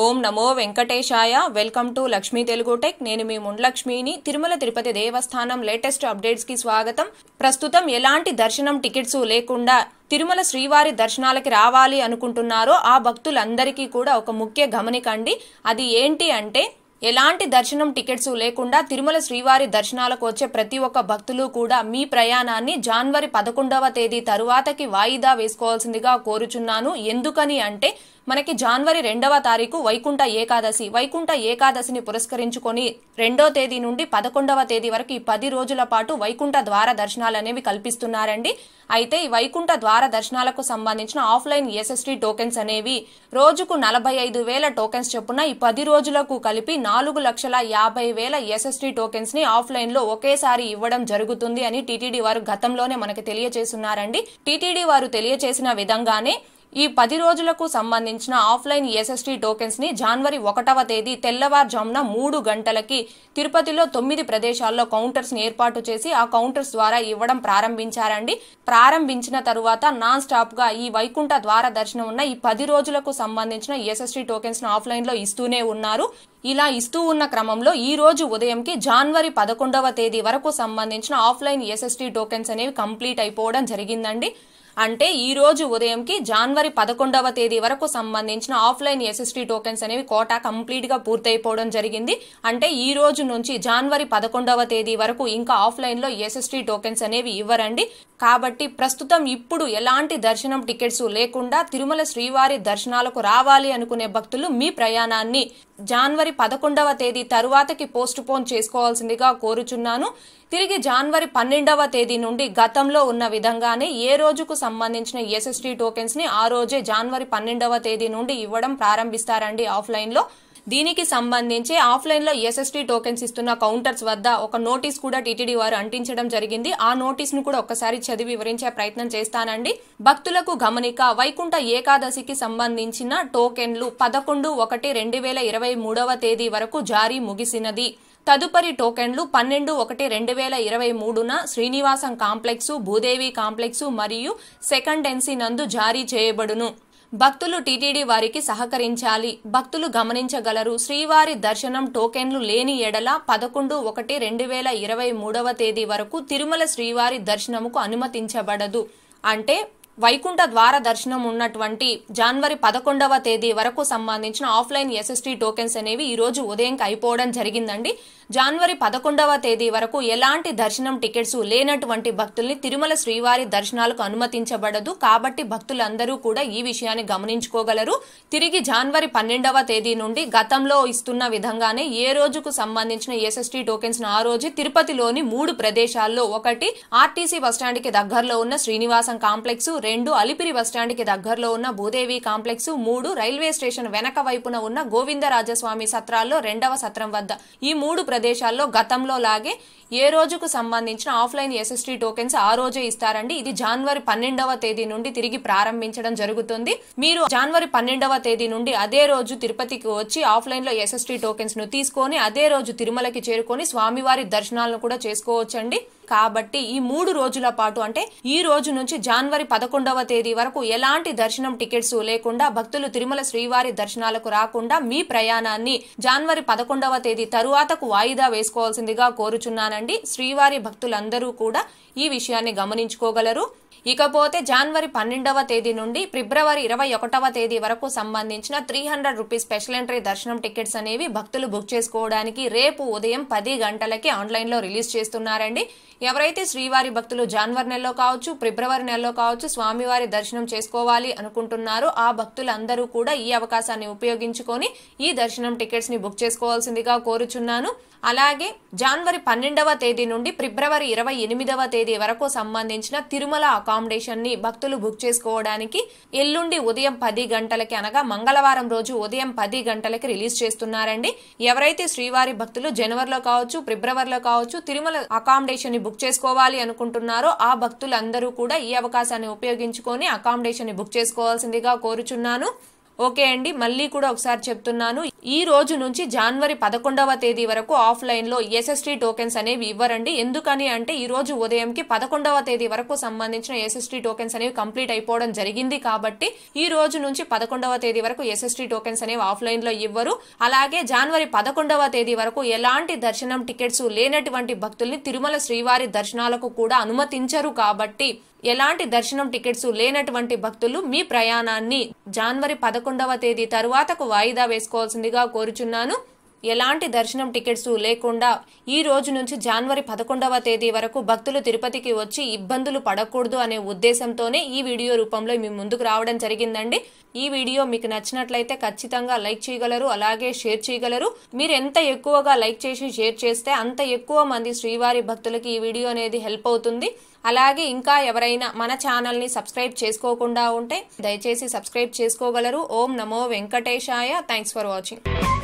ఓం నమో వెంకటేశాయ welcome to Lakshmi Telugu tech నేను మీ ముండ్లక్ష్మిని తిరుమల తిరుపతి దేవస్థానం లేటెస్ట్ అప్డేట్స్ కి స్వాగతం ప్రస్తుతం ఎలాంటి దర్శనం టికెట్స్ లేకుండా తిరుమల శ్రీవారి దర్శనాలకి రావాలి అనుకుంటున్నారో ఆ భక్తులందరికీ కూడా ఒక ముఖ్య గమనికండి అది ఏంటి అంటే ఎలాంటి దర్శనం టికెట్స్ లేకుండా తిరుమల శ్రీవారి దర్శనాలకు వచ్చే ప్రతి ఒక్క భక్తులు కూడా మీ ప్రయాణాన్ని జనవరి పదకొండవ తేదీ తరువాతకి వాయిదా వేసుకోవాల్సిందిగా కోరుచున్నాను ఎందుకని అంటే మనకి జనవరి రెండవ తారీఖు వైకుంఠ ఏకాదశి వైకుంఠ ఏకాదశిని పురస్కరించుకొని రెండో తేదీ నుండి పదకొండవ తేదీ వరకు ఈ పది రోజుల పాటు వైకుంఠ ద్వార దర్శనాలు అనేవి కల్పిస్తున్నారండి అయితే ఈ వైకుంఠ ద్వార దర్శనాలకు సంబంధించిన ఆఫ్లైన్ ఎస్ఎస్టీ టోకెన్స్ అనేవి రోజుకు నలభై ఐదు వేల టోకెన్స్ చొప్పున ఈ పది రోజులకు కలిపి నాలుగు లక్షల యాభై వేల ఎస్ఎస్టీ టోకెన్స్ ని ఆఫ్లైన్ లో ఒకేసారి ఇవ్వడం జరుగుతుంది అని టీటీడీ వారు గతంలోనే మనకి తెలియచేస్తున్నారండి టీటీడీ వారు తెలియజేసిన విధంగానే ఈ పది రోజులకు సంబంధించిన ఆఫ్లైన్ ఎస్ఎస్టీ టోకెన్స్ ని జనవరి ఒకటవ తేదీ తెల్లవారుజామున మూడు గంటలకి తిరుపతిలో తొమ్మిది ప్రదేశాల్లో కౌంటర్స్ ని ఏర్పాటు చేసి ఆ కౌంటర్స్ ద్వారా ఇవ్వడం ప్రారంభించారండి ప్రారంభించిన తరువాత నాన్ స్టాప్ గా ఈ వైకుంఠ ద్వార దర్శనం ఉన్న ఈ పది రోజులకు సంబంధించిన ఎస్ఎస్టీ టోకెన్స్ ను ఆఫ్లైన్ లో ఇస్తూనే ఉన్నారు ఇలా ఇస్తూ ఉన్న క్రమంలో ఈ రోజు ఉదయంకి జనవరి పదకొండవ తేదీ వరకు సంబంధించిన ఆఫ్లైన్ ఎస్ఎస్టీ టోకెన్స్ అనేవి కంప్లీట్ అయిపోవడం జరిగిందండి అంటే ఈ రోజు ఉదయంకి జనవరి పదకొండవ తేదీ వరకు సంబంధించిన ఆఫ్లైన్ ఎస్ఎస్టీ టోకెన్స్ అనేవి కోటా కంప్లీట్ గా పూర్తయిపోవడం జరిగింది అంటే ఈ రోజు నుంచి జనవరి పదకొండవ తేదీ వరకు ఇంకా ఆఫ్లైన్ లో ఎస్ఎస్టీ టోకెన్స్ అనేవి ఇవ్వరండి కాబట్టి ప్రస్తుతం ఇప్పుడు ఎలాంటి దర్శనం టికెట్స్ లేకుండా తిరుమల శ్రీవారి దర్శనాలకు రావాలి అనుకునే భక్తులు మీ ప్రయాణాన్ని జనవరి పదకొండవ తేదీ తరువాతకి పోస్ట్ పోన్ చేసుకోవాల్సిందిగా కోరుచున్నాను తిరిగి జనవరి పన్నెండవ తేదీ నుండి గతంలో ఉన్న విధంగానే ఏ రోజుకు సంబంధించిన ఎస్ఎస్టీ టోకెన్స్ ని ఆ రోజే జనవరి పన్నెండవ తేదీ నుండి ఇవ్వడం ప్రారంభిస్తారండి ఆఫ్లైన్లో దీనికి సంబంధించి ఆఫ్లైన్లో ఎస్ఎస్టీ టోకెన్స్ ఇస్తున్న కౌంటర్స్ వద్ద ఒక నోటీస్ కూడా టీటీడీ వారు అంటించడం జరిగింది ఆ నోటీస్ను కూడా ఒకసారి చదివి వివరించే ప్రయత్నం చేస్తానండి భక్తులకు గమనిక వైకుంఠ ఏకాదశికి సంబంధించిన టోకెన్లు పదకొండు ఒకటి రెండు వేల ఇరవై మూడవ తేదీ వరకు జారీ ముగిసినది తదుపరి టోకెన్లు పన్నెండు ఒకటి రెండు వేల ఇరవై మూడున శ్రీనివాసం కాంప్లెక్సు భూదేవి కాంప్లెక్సు మరియు సెకండ్ ఎన్సీ నందు జారీ చేయబడును భక్తులు టీటీడీ వారికి సహకరించాలి భక్తులు గమనించగలరు శ్రీవారి దర్శనం టోకెన్లు లేని ఎడల పదకొండు ఒకటి రెండు వేల ఇరవై మూడవ తేదీ వరకు తిరుమల శ్రీవారి దర్శనముకు అనుమతించబడదు అంటే వైకుంఠ ద్వార దర్శనం ఉన్నటువంటి జనవరి పదకొండవ తేదీ వరకు సంబంధించిన ఆఫ్లైన్ ఎస్ఎస్టీ టోకెన్స్ అనేవి ఈ రోజు ఉదయంకి అయిపోవడం జరిగిందండి జనవరి పదకొండవ తేదీ వరకు ఎలాంటి దర్శనం టికెట్స్ లేనటువంటి భక్తుల్ని తిరుమల శ్రీవారి దర్శనాలకు అనుమతించబడదు కాబట్టి భక్తులందరూ కూడా ఈ విషయాన్ని గమనించుకోగలరు తిరిగి జనవరి పన్నెండవ తేదీ నుండి గతంలో ఇస్తున్న విధంగానే ఏ రోజుకు సంబంధించిన ఎస్ఎస్టీ టోకెన్స్ ఆ రోజు తిరుపతిలోని మూడు ప్రదేశాల్లో ఒకటి ఆర్టీసీ కి దగ్గరలో ఉన్న శ్రీనివాసం కాంప్లెక్స్ రెండు అలిపిరి బస్టాండ్కి దగ్గరలో ఉన్న భూదేవి కాంప్లెక్స్ మూడు రైల్వే స్టేషన్ వెనక వైపున ఉన్న గోవిందరాజస్వామి సత్రాల్లో రెండవ సత్రం వద్ద ఈ మూడు ప్రదేశాల్లో గతంలో లాగే ఏ రోజుకు సంబంధించిన ఆఫ్లైన్ ఎస్ఎస్టీ టోకెన్స్ ఆ రోజే ఇస్తారండి ఇది జనవరి పన్నెండవ తేదీ నుండి తిరిగి ప్రారంభించడం జరుగుతుంది మీరు జనవరి పన్నెండవ తేదీ నుండి అదే రోజు తిరుపతికి వచ్చి ఆఫ్లైన్ లో ఎస్ఎస్టీ టోకెన్స్ ను తీసుకొని అదే రోజు తిరుమలకి చేరుకొని స్వామివారి దర్శనాలను కూడా చేసుకోవచ్చండి కాబట్టి ఈ మూడు రోజుల పాటు అంటే ఈ రోజు నుంచి జనవరి పదకొండవ తేదీ వరకు ఎలాంటి దర్శనం టికెట్స్ లేకుండా భక్తులు తిరుమల శ్రీవారి దర్శనాలకు రాకుండా మీ ప్రయాణాన్ని జనవరి పదకొండవ తేదీ తరువాతకు వాయిదా వేసుకోవాల్సిందిగా కోరుచున్నానండి శ్రీవారి భక్తులందరూ కూడా ఈ విషయాన్ని గమనించుకోగలరు ఇకపోతే జనవరి పన్నెండవ తేదీ నుండి ఫిబ్రవరి ఇరవై ఒకటవ తేదీ వరకు సంబంధించిన three hundred rupees special entry దర్శనం టికెట్స్ అనేవి భక్తులు బుక్ చేసుకోవడానికి రేపు ఉదయం పది గంటలకి ఆన్లైన్లో రిలీజ్ చేస్తున్నారండి ఎవరైతే శ్రీవారి భక్తులు జాన్వరి నెలలో కావచ్చు ఫిబ్రవరి నెలలో కావచ్చు స్వామివారి దర్శనం చేసుకోవాలి అనుకుంటున్నారో ఆ భక్తులందరూ కూడా ఈ అవకాశాన్ని ఉపయోగించుకొని ఈ దర్శనం టికెట్స్ ని బుక్ చేసుకోవాల్సిందిగా కోరుచున్నాను అలాగే జనవరి పన్నెండవ తేదీ నుండి ఫిబ్రవరి ఇరవై ఎనిమిదవ తేదీ వరకు సంబంధించిన తిరుమల అకామిడేషన్ ని భక్తులు బుక్ చేసుకోవడానికి ఎల్లుండి ఉదయం పది గంటలకి అనగా మంగళవారం రోజు ఉదయం పది గంటలకి రిలీజ్ చేస్తున్నారండి ఎవరైతే శ్రీవారి భక్తులు జనవరిలో కావచ్చు ఫిబ్రవరిలో కావచ్చు తిరుమల అకామిడేషన్ ని బుక్ చేసుకోవాలి అనుకుంటున్నారో ఆ భక్తులందరూ కూడా ఈ అవకాశాన్ని ఉపయోగించుకొని అకామిడేషన్ బుక్ చేసుకోవాల్సిందిగా కోరుచున్నాను ఓకే అండి మళ్ళీ కూడా ఒకసారి చెప్తున్నాను ఈ రోజు నుంచి జనవరి పదకొండవ తేదీ వరకు ఆఫ్లైన్ లో ఎస్ఎస్టీ టోకెన్స్ అనేవి ఇవ్వరండి ఎందుకని అంటే ఈ రోజు ఉదయంకి పదకొండవ తేదీ వరకు సంబంధించిన ఎస్ఎస్టీ టోకెన్స్ అనేవి కంప్లీట్ అయిపోవడం జరిగింది కాబట్టి ఈ రోజు నుంచి పదకొండవ తేదీ వరకు ఎస్ఎస్టీ టోకెన్స్ అనేవి ఆఫ్లైన్ లో ఇవ్వరు అలాగే జనవరి పదకొండవ తేదీ వరకు ఎలాంటి దర్శనం టికెట్స్ లేనటువంటి భక్తుల్ని తిరుమల శ్రీవారి దర్శనాలకు కూడా అనుమతించరు కాబట్టి ఎలాంటి దర్శనం టికెట్స్ లేనటువంటి భక్తులు మీ ప్రయాణాన్ని జనవరి పదకొండవ తేదీ తరువాతకు వాయిదా వేసుకోవాల్సిందిగా కోరుచున్నాను ఎలాంటి దర్శనం టికెట్స్ లేకుండా ఈ రోజు నుంచి జనవరి పదకొండవ తేదీ వరకు భక్తులు తిరుపతికి వచ్చి ఇబ్బందులు పడకూడదు అనే ఉద్దేశంతోనే ఈ వీడియో రూపంలో మీ ముందుకు రావడం జరిగిందండి ఈ వీడియో మీకు నచ్చినట్లయితే ఖచ్చితంగా లైక్ చేయగలరు అలాగే షేర్ చేయగలరు మీరు ఎంత ఎక్కువగా లైక్ చేసి షేర్ చేస్తే అంత ఎక్కువ మంది శ్రీవారి భక్తులకి ఈ వీడియో అనేది హెల్ప్ అవుతుంది అలాగే ఇంకా ఎవరైనా మన ఛానల్ని సబ్స్క్రైబ్ చేసుకోకుండా ఉంటే దయచేసి సబ్స్క్రైబ్ చేసుకోగలరు ఓం నమో వెంకటేశాయ థ్యాంక్స్ ఫర్ వాచింగ్